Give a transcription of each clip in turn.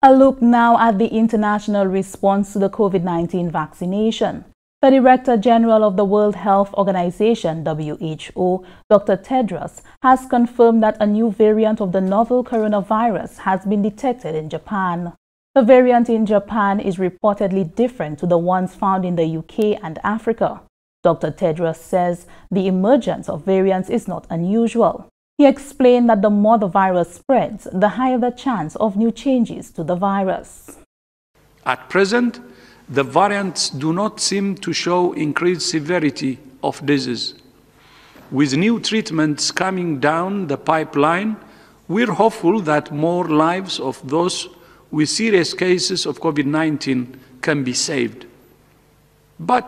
A look now at the international response to the COVID-19 vaccination. The Director General of the World Health Organization, WHO, Dr. Tedros, has confirmed that a new variant of the novel coronavirus has been detected in Japan. The variant in Japan is reportedly different to the ones found in the UK and Africa. Dr. Tedros says the emergence of variants is not unusual. He explained that the more the virus spreads, the higher the chance of new changes to the virus. At present, the variants do not seem to show increased severity of disease. With new treatments coming down the pipeline, we're hopeful that more lives of those with serious cases of COVID-19 can be saved. But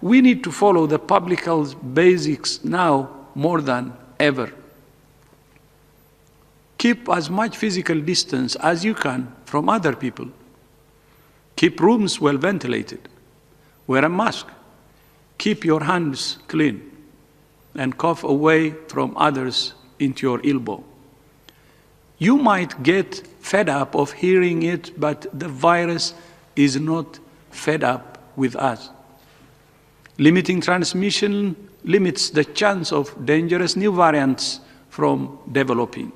we need to follow the public health basics now more than ever. Keep as much physical distance as you can from other people. Keep rooms well ventilated. Wear a mask. Keep your hands clean and cough away from others into your elbow. You might get fed up of hearing it, but the virus is not fed up with us. Limiting transmission limits the chance of dangerous new variants from developing.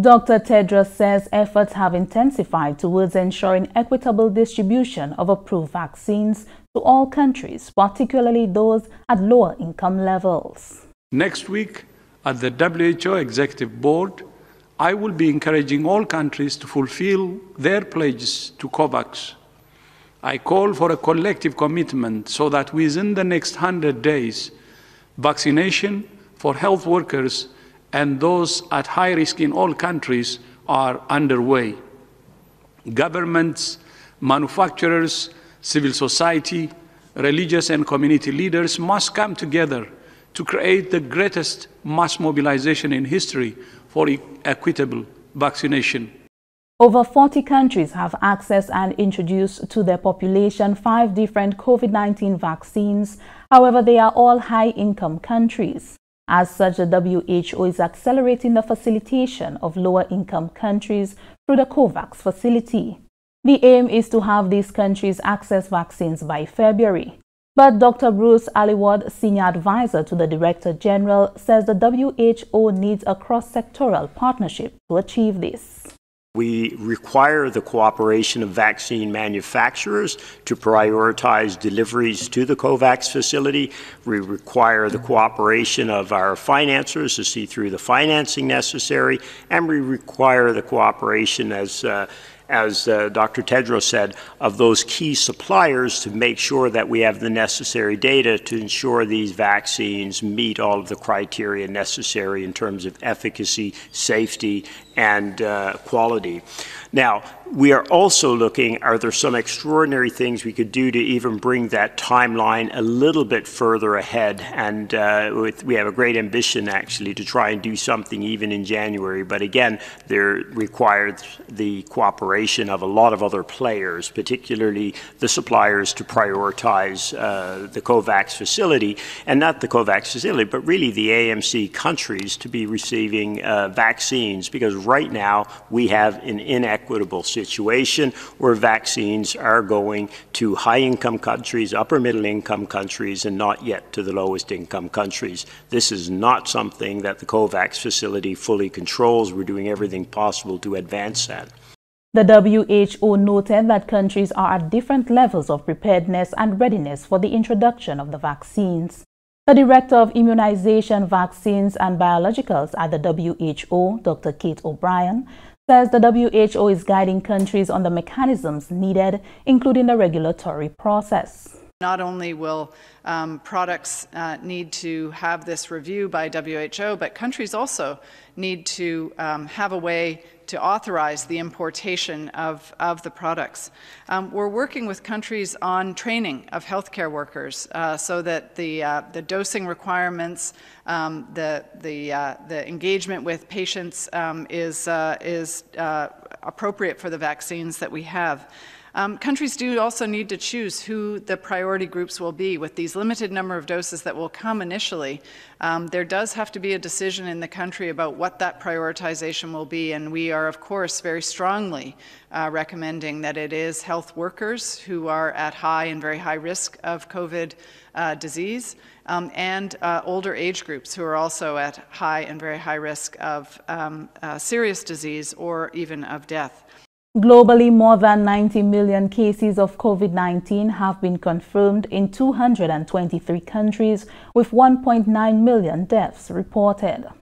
Dr. Tedros says efforts have intensified towards ensuring equitable distribution of approved vaccines to all countries, particularly those at lower income levels. Next week, at the WHO Executive Board, I will be encouraging all countries to fulfill their pledges to COVAX. I call for a collective commitment so that within the next 100 days, vaccination for health workers and those at high risk in all countries are underway. Governments, manufacturers, civil society, religious and community leaders must come together to create the greatest mass mobilization in history for equitable vaccination. Over 40 countries have accessed and introduced to their population five different COVID 19 vaccines. However, they are all high income countries. As such, the WHO is accelerating the facilitation of lower income countries through the COVAX facility. The aim is to have these countries access vaccines by February. But Dr. Bruce Aliward, senior advisor to the Director General, says the WHO needs a cross sectoral partnership to achieve this. We require the cooperation of vaccine manufacturers to prioritize deliveries to the COVAX facility. We require the cooperation of our financiers to see through the financing necessary, and we require the cooperation, as, uh, as uh, Dr. Tedros said, of those key suppliers to make sure that we have the necessary data to ensure these vaccines meet all of the criteria necessary in terms of efficacy, safety, and uh, quality. Now, we are also looking, are there some extraordinary things we could do to even bring that timeline a little bit further ahead? And uh, with, we have a great ambition, actually, to try and do something even in January. But again, there requires the cooperation of a lot of other players, particularly the suppliers to prioritize uh, the COVAX facility, and not the COVAX facility, but really the AMC countries to be receiving uh, vaccines, because right now we have an inequitable situation where vaccines are going to high-income countries, upper-middle-income countries, and not yet to the lowest-income countries. This is not something that the COVAX facility fully controls. We're doing everything possible to advance that. The WHO noted that countries are at different levels of preparedness and readiness for the introduction of the vaccines. The Director of Immunization, Vaccines and Biologicals at the WHO, Dr. Kate O'Brien, says the WHO is guiding countries on the mechanisms needed, including the regulatory process. Not only will um, products uh, need to have this review by WHO, but countries also need to um, have a way to authorize the importation of, of the products. Um, we're working with countries on training of healthcare workers uh, so that the, uh, the dosing requirements, um, the, the, uh, the engagement with patients um, is, uh, is uh, appropriate for the vaccines that we have. Um, countries do also need to choose who the priority groups will be. With these limited number of doses that will come initially, um, there does have to be a decision in the country about what that prioritization will be, and we are are, of course, very strongly uh, recommending that it is health workers who are at high and very high risk of COVID uh, disease um, and uh, older age groups who are also at high and very high risk of um, uh, serious disease or even of death. Globally, more than 90 million cases of COVID-19 have been confirmed in 223 countries with 1.9 million deaths reported.